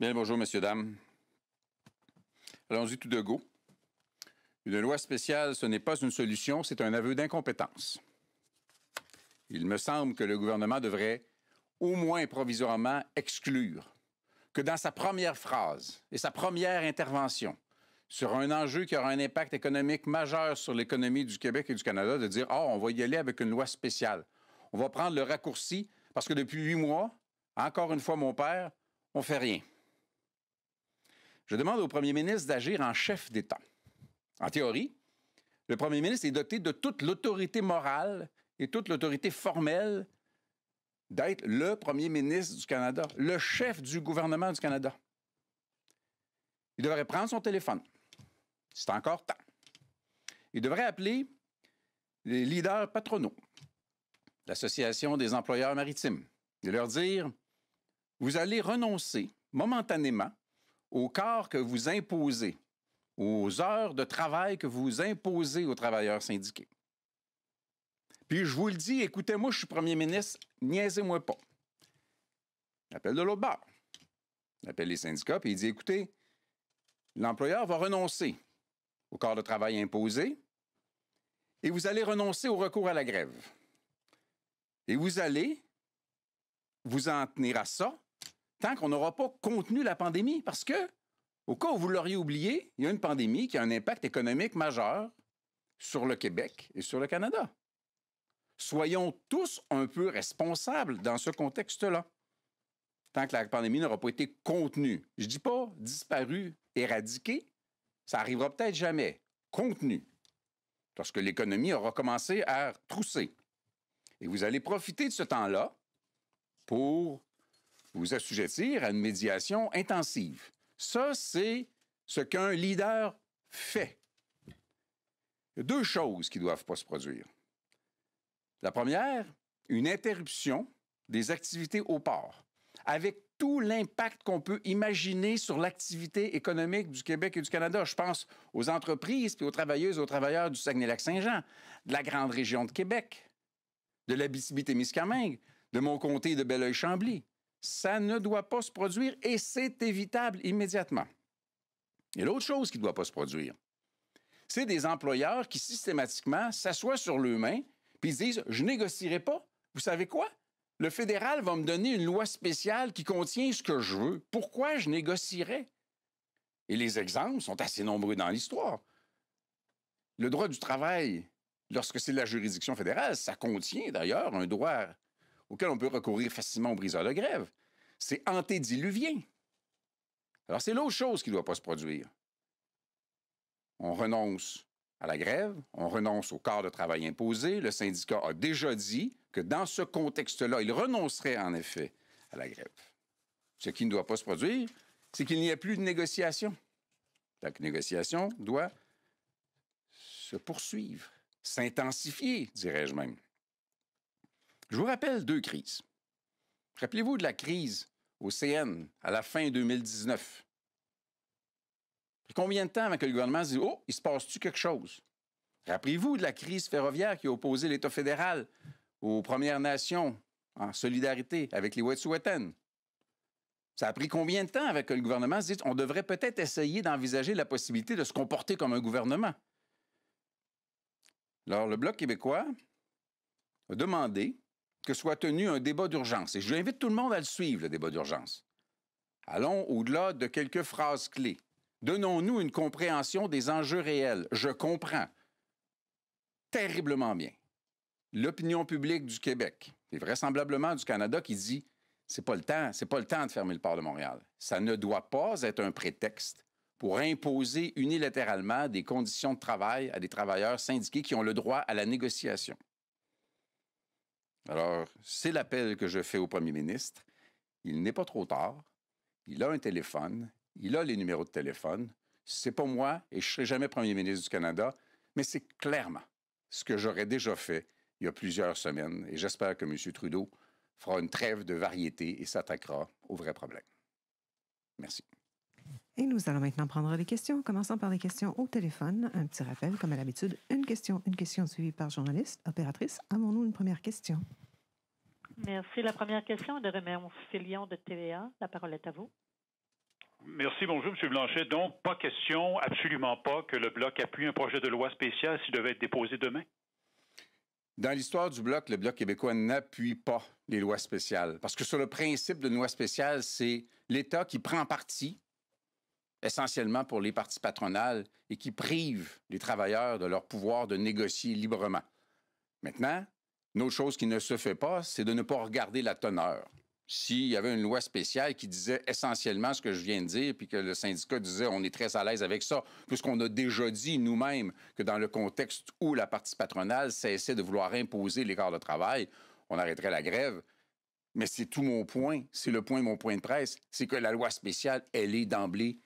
Bien bonjour, messieurs, dames. Allons-y tout de go. Une loi spéciale, ce n'est pas une solution, c'est un aveu d'incompétence. Il me semble que le gouvernement devrait, au moins provisoirement, exclure que dans sa première phrase et sa première intervention sur un enjeu qui aura un impact économique majeur sur l'économie du Québec et du Canada, de dire, oh, on va y aller avec une loi spéciale. On va prendre le raccourci parce que depuis huit mois, encore une fois, mon père, on fait rien. Je demande au premier ministre d'agir en chef d'État. En théorie, le premier ministre est doté de toute l'autorité morale et toute l'autorité formelle d'être le premier ministre du Canada, le chef du gouvernement du Canada. Il devrait prendre son téléphone. C'est encore temps. Il devrait appeler les leaders patronaux, l'Association des employeurs maritimes, et leur dire, vous allez renoncer momentanément au corps que vous imposez, aux heures de travail que vous imposez aux travailleurs syndiqués. Puis je vous le dis, écoutez-moi, je suis premier ministre, niaisez-moi pas. J'appelle de l'autre bord. J'appelle les syndicats, puis il dit, écoutez, l'employeur va renoncer au corps de travail imposé, et vous allez renoncer au recours à la grève. Et vous allez vous en tenir à ça tant qu'on n'aura pas contenu la pandémie. Parce que, au cas où vous l'auriez oublié, il y a une pandémie qui a un impact économique majeur sur le Québec et sur le Canada. Soyons tous un peu responsables dans ce contexte-là, tant que la pandémie n'aura pas été contenue. Je ne dis pas disparue, éradiquée, ça arrivera peut-être jamais. Contenue, que l'économie aura commencé à trousser. Et vous allez profiter de ce temps-là pour vous assujettir à une médiation intensive. Ça, c'est ce qu'un leader fait. Il deux choses qui ne doivent pas se produire. La première, une interruption des activités au port, avec tout l'impact qu'on peut imaginer sur l'activité économique du Québec et du Canada. Je pense aux entreprises, puis aux travailleuses et aux travailleurs du Saguenay-Lac-Saint-Jean, de la grande région de Québec, de la l'Abitibi-Témiscamingue, de mon comté de Belleuil-Chambly ça ne doit pas se produire et c'est évitable immédiatement. Et l'autre chose qui ne doit pas se produire, c'est des employeurs qui systématiquement s'assoient sur leurs mains puis disent Je négocierai pas. Vous savez quoi? Le fédéral va me donner une loi spéciale qui contient ce que je veux. Pourquoi je négocierai Et les exemples sont assez nombreux dans l'histoire. Le droit du travail, lorsque c'est de la juridiction fédérale, ça contient d'ailleurs un droit auquel on peut recourir facilement au briseur de grève. C'est antédiluvien. Alors, c'est l'autre chose qui ne doit pas se produire. On renonce à la grève, on renonce au corps de travail imposé. Le syndicat a déjà dit que dans ce contexte-là, il renoncerait en effet à la grève. Ce qui ne doit pas se produire, c'est qu'il n'y ait plus de négociation. La négociation doit se poursuivre, s'intensifier, dirais-je même. Je vous rappelle deux crises. Rappelez-vous de la crise au CN à la fin 2019. Combien de temps avant que le gouvernement se dise Oh, il se passe-tu quelque chose? Rappelez-vous de la crise ferroviaire qui a opposé l'État fédéral aux Premières Nations en solidarité avec les Wet'suwet'en. Ça a pris combien de temps avec que le gouvernement se dise on devrait peut-être essayer d'envisager la possibilité de se comporter comme un gouvernement? Alors, le Bloc québécois a demandé que soit tenu un débat d'urgence. Et je l'invite tout le monde à le suivre, le débat d'urgence. Allons au-delà de quelques phrases clés. Donnons-nous une compréhension des enjeux réels. Je comprends terriblement bien l'opinion publique du Québec et vraisemblablement du Canada qui dit c'est pas le temps, c'est pas le temps de fermer le port de Montréal. Ça ne doit pas être un prétexte pour imposer unilatéralement des conditions de travail à des travailleurs syndiqués qui ont le droit à la négociation. Alors, c'est l'appel que je fais au premier ministre. Il n'est pas trop tard. Il a un téléphone. Il a les numéros de téléphone. C'est pas moi et je serai jamais premier ministre du Canada, mais c'est clairement ce que j'aurais déjà fait il y a plusieurs semaines et j'espère que M. Trudeau fera une trêve de variété et s'attaquera aux vrais problèmes. Merci. Et nous allons maintenant prendre les questions, commençant par les questions au téléphone. Un petit rappel, comme à l'habitude, une question, une question suivie par journaliste, opératrice. Avons-nous une première question? Merci. La première question est de Raymond Filion de TVA. La parole est à vous. Merci, bonjour, M. Blanchet. Donc, pas question, absolument pas, que le Bloc appuie un projet de loi spéciale s'il devait être déposé demain? Dans l'histoire du Bloc, le Bloc québécois n'appuie pas les lois spéciales. Parce que sur le principe de loi spéciale, c'est l'État qui prend parti essentiellement pour les parties patronales et qui privent les travailleurs de leur pouvoir de négocier librement. Maintenant, une autre chose qui ne se fait pas, c'est de ne pas regarder la teneur. S'il y avait une loi spéciale qui disait essentiellement ce que je viens de dire, puis que le syndicat disait on est très à l'aise avec ça, puisqu'on a déjà dit nous-mêmes que dans le contexte où la partie patronale cessait de vouloir imposer l'écart de travail, on arrêterait la grève. Mais c'est tout mon point, c'est le point de mon point de presse, c'est que la loi spéciale, elle est d'emblée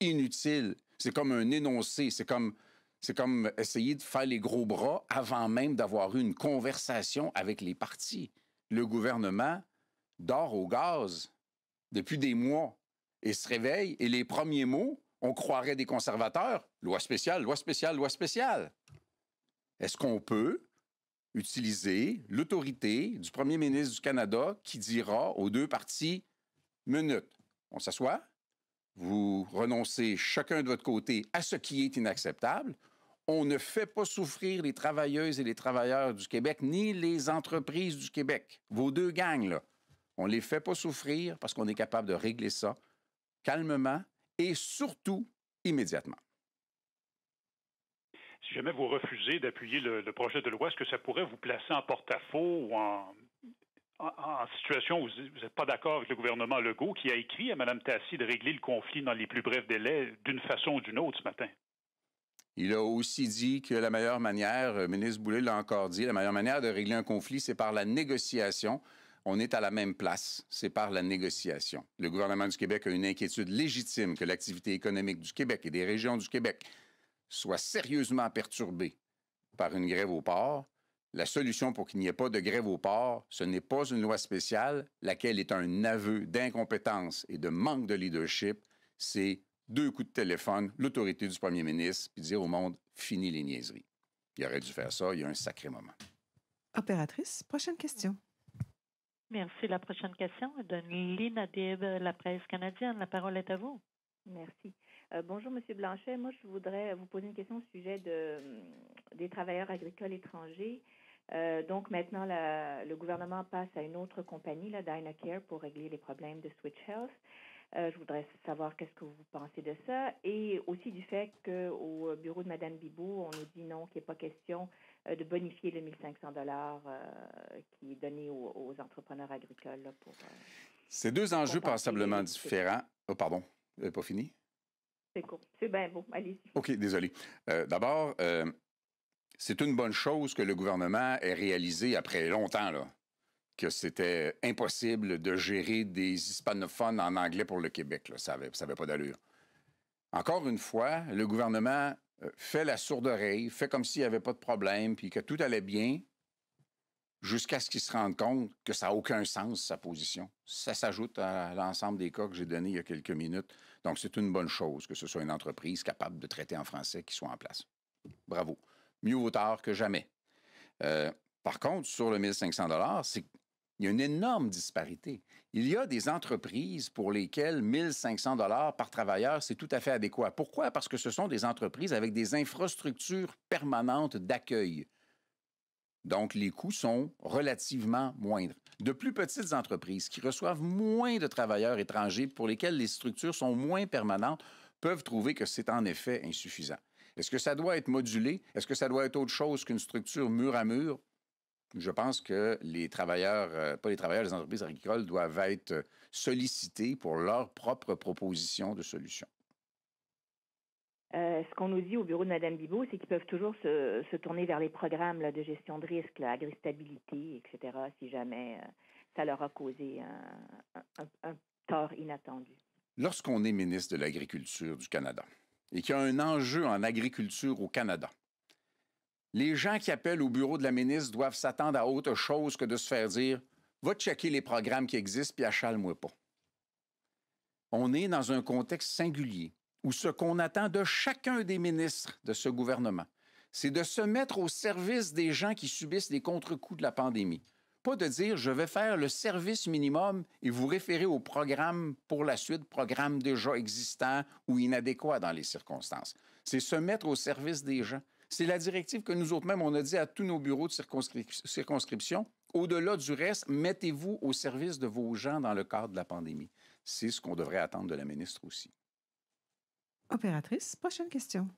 inutile. C'est comme un énoncé. C'est comme, c'est comme essayer de faire les gros bras avant même d'avoir eu une conversation avec les partis. Le gouvernement dort au gaz depuis des mois et se réveille. Et les premiers mots, on croirait des conservateurs, loi spéciale, loi spéciale, loi spéciale. Est-ce qu'on peut utiliser l'autorité du premier ministre du Canada qui dira aux deux parties, minute, on s'assoit, vous renoncez chacun de votre côté à ce qui est inacceptable. On ne fait pas souffrir les travailleuses et les travailleurs du Québec, ni les entreprises du Québec. Vos deux gangs, là, on ne les fait pas souffrir parce qu'on est capable de régler ça calmement et surtout immédiatement. Si jamais vous refusez d'appuyer le, le, projet de loi, est-ce que ça pourrait vous placer en porte-à-faux ou en ah, ah, en situation où vous n'êtes pas d'accord avec le gouvernement Legault, qui a écrit à Mme Tassi de régler le conflit dans les plus brefs délais d'une façon ou d'une autre ce matin. Il a aussi dit que la meilleure manière, le euh, ministre Boulay l'a encore dit, la meilleure manière de régler un conflit, c'est par la négociation. On est à la même place, c'est par la négociation. Le gouvernement du Québec a une inquiétude légitime que l'activité économique du Québec et des régions du Québec soit sérieusement perturbée par une grève au port la solution pour qu'il n'y ait pas de grève au port, ce n'est pas une loi spéciale, laquelle est un aveu d'incompétence et de manque de leadership. C'est deux coups de téléphone, l'autorité du premier ministre, puis dire au monde, fini les niaiseries. Il aurait dû faire ça, il y a un sacré moment. Opératrice, prochaine question. Merci. La prochaine question est de Lina Dib, La Presse canadienne. La parole est à vous. Merci. Euh, bonjour, Monsieur Blanchet. Moi, je voudrais vous poser une question au sujet de, hum, des travailleurs agricoles étrangers. Euh, donc maintenant, le gouvernement passe à une autre compagnie, la DynaCare, pour régler les problèmes de Switch Health. Euh, je voudrais savoir qu'est-ce que vous pensez de ça et aussi du fait qu'au bureau de Mme Bibou, on nous dit non, qu'il n'est pas question euh, de bonifier le 1500 dollars qui est donné aux, entrepreneurs agricoles. Ces C'est deux enjeux passablement différents. Oh, pardon, pas fini? C'est court. C'est bien beau. Allez-y. OK, désolé. D'abord, c'est une bonne chose que le gouvernement ait réalisé après longtemps que c'était impossible de gérer des hispanophones en anglais pour le Québec. Ça n'avait pas d'allure. Encore une fois, le gouvernement euh, fait la sourde oreille, fait comme s'il n'y avait pas de problème, puis que tout allait bien, jusqu'à ce qu'il se rende compte que ça n'a aucun sens, sa position. Ça s'ajoute à l'ensemble des cas que j'ai donnés il y a quelques minutes. Donc, c'est une bonne chose que ce soit une entreprise capable de traiter en français qui soit en place. Bravo mieux vaut tard que jamais. Euh, par contre, sur le 1500 c'est il y a une énorme disparité. Il y a des entreprises pour lesquelles 1500 dollars par travailleur, c'est tout à fait adéquat. Pourquoi? Parce que ce sont des entreprises avec des infrastructures permanentes d'accueil. Donc, les coûts sont relativement moindres. De plus petites entreprises qui reçoivent moins de travailleurs étrangers pour lesquelles les structures sont moins permanentes peuvent trouver que c'est en effet insuffisant. Est-ce que ça doit être modulé? Est-ce que ça doit être autre chose qu'une structure mur à mur? Je pense que les travailleurs, euh, pas les travailleurs, les entreprises agricoles doivent être euh, sollicités pour leurs propres propositions de solutions. Euh, ce qu'on nous dit au bureau de Mme Bibot, c'est qu'ils peuvent toujours se, tourner vers les programmes de gestion de risque, la agristabilité, etc., si jamais ça leur a causé un tort inattendu. Lorsqu'on est ministre de l'Agriculture du Canada, et qui a un enjeu en agriculture au Canada. Les gens qui appellent au bureau de la ministre doivent s'attendre à autre chose que de se faire dire Va checker les programmes qui existent puis achale-moi pas. On est dans un contexte singulier où ce qu'on attend de chacun des ministres de ce gouvernement, c'est de se mettre au service des gens qui subissent les contre-coups de la pandémie de dire je vais faire le service minimum et vous référer au programme pour la suite, programme déjà existant ou inadéquat dans les circonstances. C'est se mettre au service des gens. C'est la directive que nous autres mêmes, on a dit à tous nos bureaux de circonscription. Au-delà du reste, mettez-vous au service de vos gens dans le cadre de la pandémie. C'est ce qu'on devrait attendre de la ministre aussi. Opératrice, prochaine question.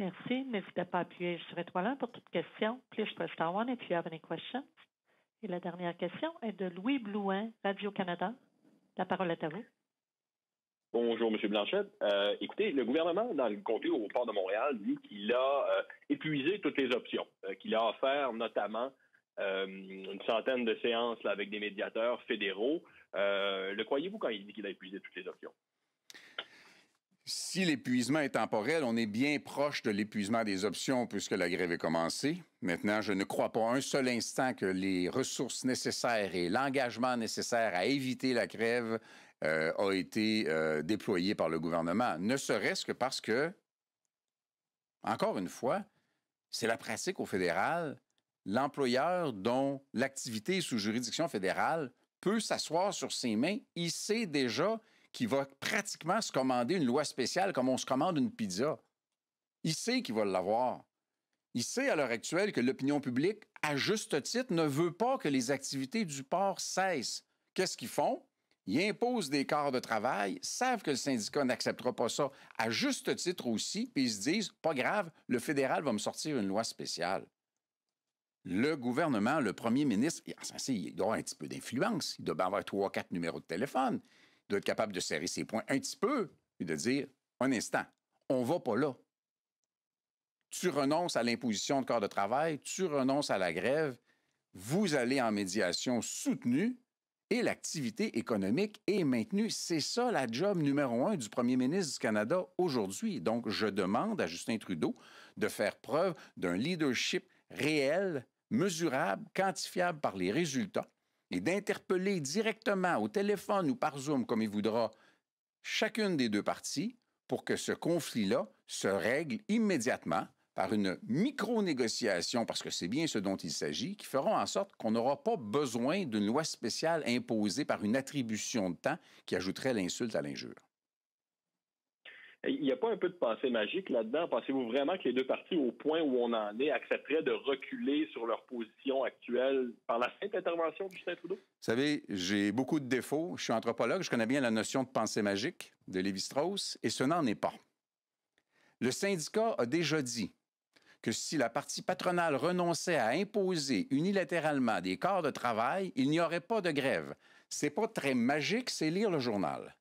Merci. N'hésitez pas à appuyer sur étoile 1 pour toute question. Please press star 1 if you have any questions. Et la dernière question est de Louis Blouin, Radio-Canada. La parole est à vous. Bonjour, M. Blanchette. Euh, écoutez, le gouvernement, dans le comté au port de Montréal, dit qu'il a euh, épuisé toutes les options, euh, qu'il a offert notamment une centaine de séances avec des médiateurs fédéraux. le croyez-vous quand il dit qu'il a épuisé toutes les options? si l'épuisement est temporel, on est bien proche de l'épuisement des options puisque la grève est commencée. Maintenant, je ne crois pas un seul instant que les ressources nécessaires et l'engagement nécessaire à éviter la grève euh, a été euh, déployé par le gouvernement, ne serait-ce que parce que, encore une fois, c'est la pratique au fédéral. L'employeur dont l'activité est sous juridiction fédérale peut s'asseoir sur ses mains. Il sait déjà qui va pratiquement se commander une loi spéciale comme on se commande une pizza. Il sait qu'il va l'avoir. Il sait à l'heure actuelle que l'opinion publique, à juste titre, ne veut pas que les activités du port cessent. Qu'est-ce qu'ils font? Ils imposent des corps de travail, savent que le syndicat n'acceptera pas ça, à juste titre aussi, puis ils se disent, pas grave, le fédéral va me sortir une loi spéciale. Le gouvernement, le premier ministre, il, doit avoir un petit peu d'influence. Il doit avoir trois, quatre numéros de téléphone d'être capable de serrer ses points un petit peu et de dire un instant, on va pas là. Tu renonces à l'imposition de corps de travail, tu renonces à la grève, vous allez en médiation soutenue et l'activité économique est maintenue. C'est ça la job numéro un du premier ministre du Canada aujourd'hui. Donc, je demande à Justin Trudeau de faire preuve d'un leadership réel, mesurable, quantifiable par les résultats et d'interpeller directement au téléphone ou par Zoom, comme il voudra, chacune des deux parties pour que ce conflit-là se règle immédiatement par une micro-négociation, parce que c'est bien ce dont il s'agit, qui feront en sorte qu'on n'aura pas besoin d'une loi spéciale imposée par une attribution de temps qui ajouterait l'insulte à l'injure. Il n'y a pas un peu de pensée magique là-dedans? Pensez-vous vraiment que les deux parties, au point où on en est, accepteraient de reculer sur leur position actuelle par la simple intervention du Justin Trudeau? Vous savez, j'ai beaucoup de défauts. Je suis anthropologue, je connais bien la notion de pensée magique de Lévi-Strauss, et ce n'en est pas. Le syndicat a déjà dit que si la partie patronale renonçait à imposer unilatéralement des corps de travail, il n'y aurait pas de grève. C'est pas très magique, c'est lire le journal.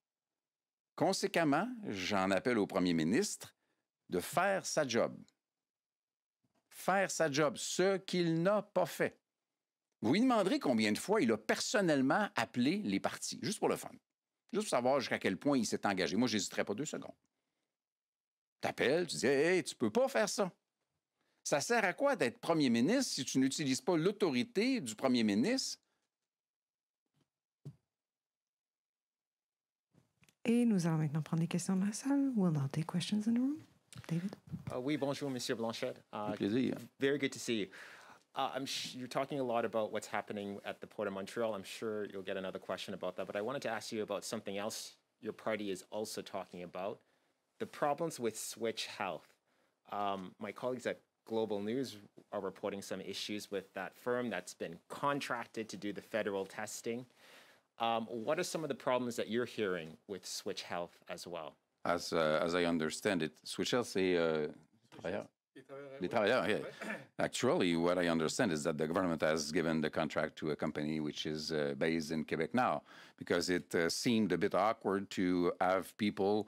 Conséquemment, j'en appelle au premier ministre de faire sa job. Faire sa job, ce qu'il n'a pas fait. Vous lui demanderez combien de fois il a personnellement appelé les partis, juste pour le fun. Juste pour savoir jusqu'à quel point il s'est engagé. Moi, j'hésiterais pas deux secondes. T'appelles, tu dis Hey, tu peux pas faire ça. Ça sert à quoi d'être premier ministre si tu n'utilises pas l'autorité du premier ministre Et nous allons maintenant prendre des questions la salle. We'll now take questions in the room. David? Uh, oui, bonjour, Monsieur Blanchard. Uh, Very good to see you. Uh, you're talking a lot about what's happening at the Port of Montreal. I'm sure you'll get another question about that, but I wanted to ask you about something else your party is also talking about the problems with Switch Health. Um, my colleagues at Global News are reporting some issues with that firm that's been contracted to do the federal testing. Um, what are some of the problems that you're hearing with Switch Health as well? As, uh, as I understand it, Switch Health, eh, uh, Yeah. Actually, what I understand is that the government has given the contract to a company which is uh, based in Quebec now, because it uh, seemed a bit awkward to have people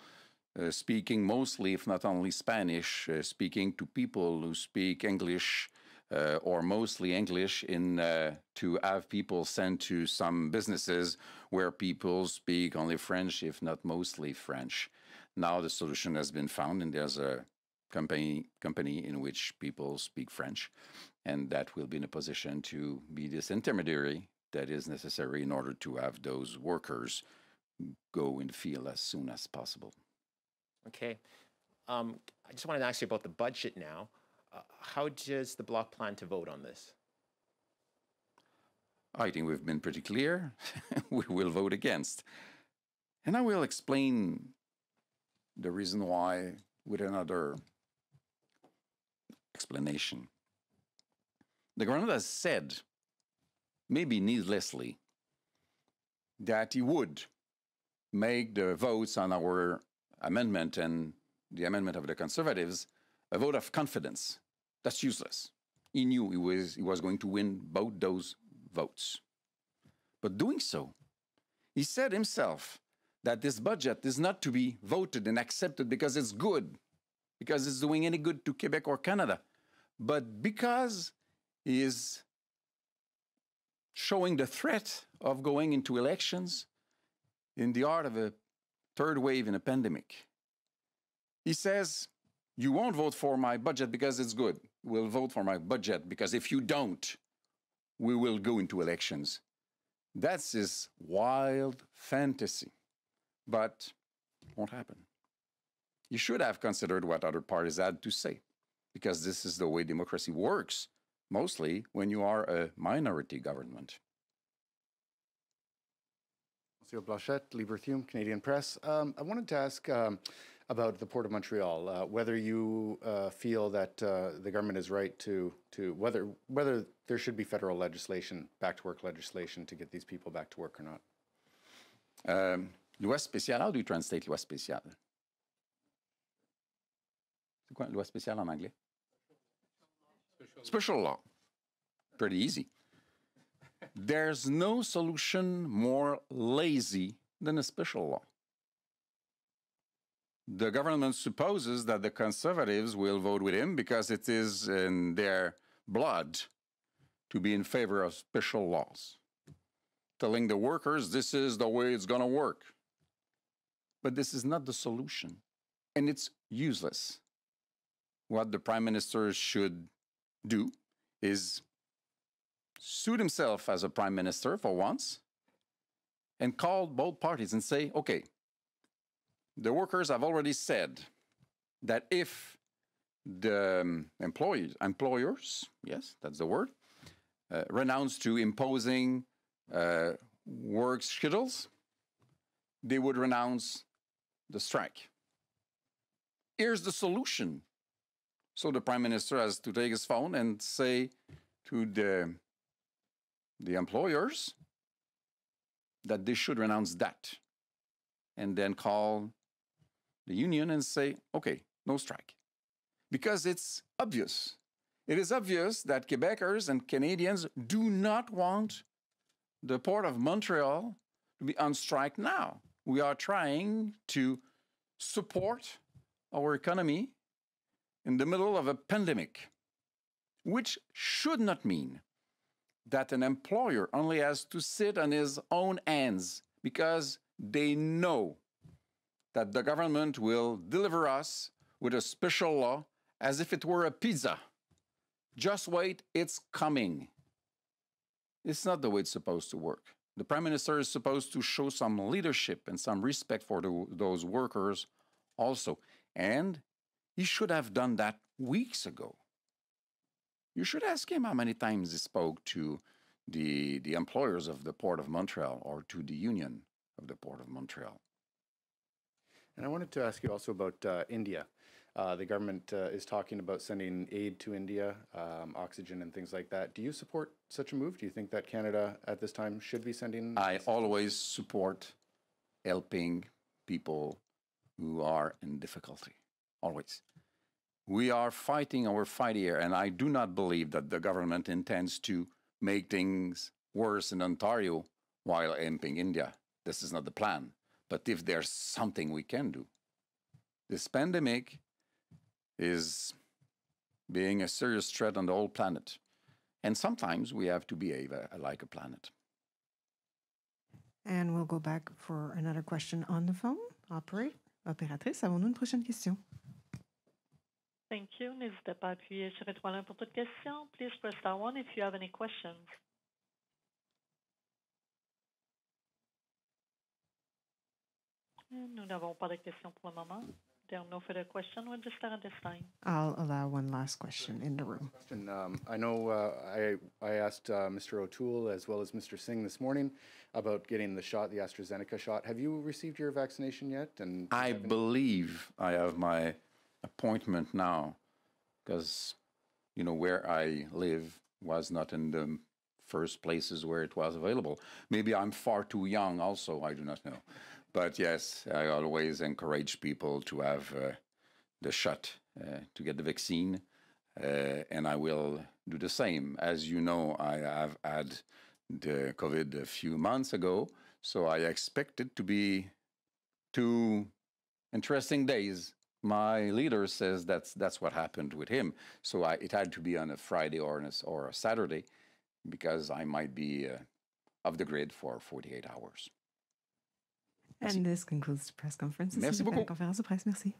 uh, speaking mostly, if not only Spanish, uh, speaking to people who speak English uh, or mostly English in uh, to have people sent to some businesses where people speak only French, if not mostly French. Now the solution has been found, and there's a company company in which people speak French, and that will be in a position to be this intermediary that is necessary in order to have those workers go in the field as soon as possible. Okay. Um, I just wanted to ask you about the budget now how does the bloc plan to vote on this? I think we've been pretty clear. we will vote against. And I will explain the reason why with another explanation. The Granada said, maybe needlessly, that he would make the votes on our amendment and the amendment of the Conservatives a vote of confidence. That's useless. He knew he was, he was going to win both those votes. But doing so, he said himself that this budget is not to be voted and accepted because it's good, because it's doing any good to Quebec or Canada, but because he is showing the threat of going into elections in the art of a third wave in a pandemic. He says, you won't vote for my budget because it's good. We'll vote for my budget because if you don't, we will go into elections. That's this wild fantasy, but won't happen. You should have considered what other parties had to say, because this is the way democracy works, mostly when you are a minority government. Monsieur Blachette, Libertium, Canadian Press. Um, I wanted to ask. Um, about the Port of Montreal, uh, whether you uh, feel that uh, the government is right to to whether whether there should be federal legislation, back to work legislation, to get these people back to work or not. Um, loi spéciale. How do you translate loi spéciale? C'est quoi loi spéciale en anglais? Special law. Pretty easy. There's no solution more lazy than a special law the government supposes that the conservatives will vote with him because it is in their blood to be in favor of special laws, telling the workers this is the way it's going to work. But this is not the solution, and it's useless. What the prime minister should do is suit himself as a prime minister for once and call both parties and say, okay, the workers have already said that if the um, employees, employers, yes, that's the word, uh, renounce to imposing uh, work schedules, they would renounce the strike. Here's the solution. So the prime minister has to take his phone and say to the, the employers that they should renounce that and then call the union and say, okay, no strike. Because it's obvious. It is obvious that Quebecers and Canadians do not want the Port of Montreal to be on strike now. We are trying to support our economy in the middle of a pandemic, which should not mean that an employer only has to sit on his own hands because they know that the government will deliver us with a special law as if it were a pizza. Just wait, it's coming. It's not the way it's supposed to work. The prime minister is supposed to show some leadership and some respect for the, those workers also. And he should have done that weeks ago. You should ask him how many times he spoke to the, the employers of the Port of Montreal or to the union of the Port of Montreal. And I wanted to ask you also about uh, India. Uh, the government uh, is talking about sending aid to India, um, oxygen and things like that. Do you support such a move? Do you think that Canada at this time should be sending? I always support helping people who are in difficulty, always. We are fighting our fight here, and I do not believe that the government intends to make things worse in Ontario while imping India. This is not the plan. But if there's something we can do, this pandemic is being a serious threat on the whole planet. And sometimes we have to behave a, uh, like a planet. And we'll go back for another question on the phone. Operate, opératrice, avons-nous une prochaine question? Thank you. N'hésitez pas à appuyer sur étoile 1 pour toute question. Please press star 1 if you have any questions. Nous n'avons pas de questions pour le moment. There are no further questions. at this time. I'll allow one last question in the room. And, um, I know uh, I, I asked uh, Mr. O'Toole as well as Mr. Singh this morning about getting the shot, the AstraZeneca shot. Have you received your vaccination yet? And I believe I have my appointment now because, you know, where I live was not in the first places where it was available. Maybe I'm far too young also. I do not know. But yes, I always encourage people to have uh, the shot uh, to get the vaccine, uh, and I will do the same. As you know, I have had the COVID a few months ago, so I expect it to be two interesting days my leader says that's that's what happened with him. So I, it had to be on a Friday or a, or a Saturday because I might be uh, off the grid for 48 hours. And this concludes the press conference. Merci beaucoup. conférence de presse. Merci.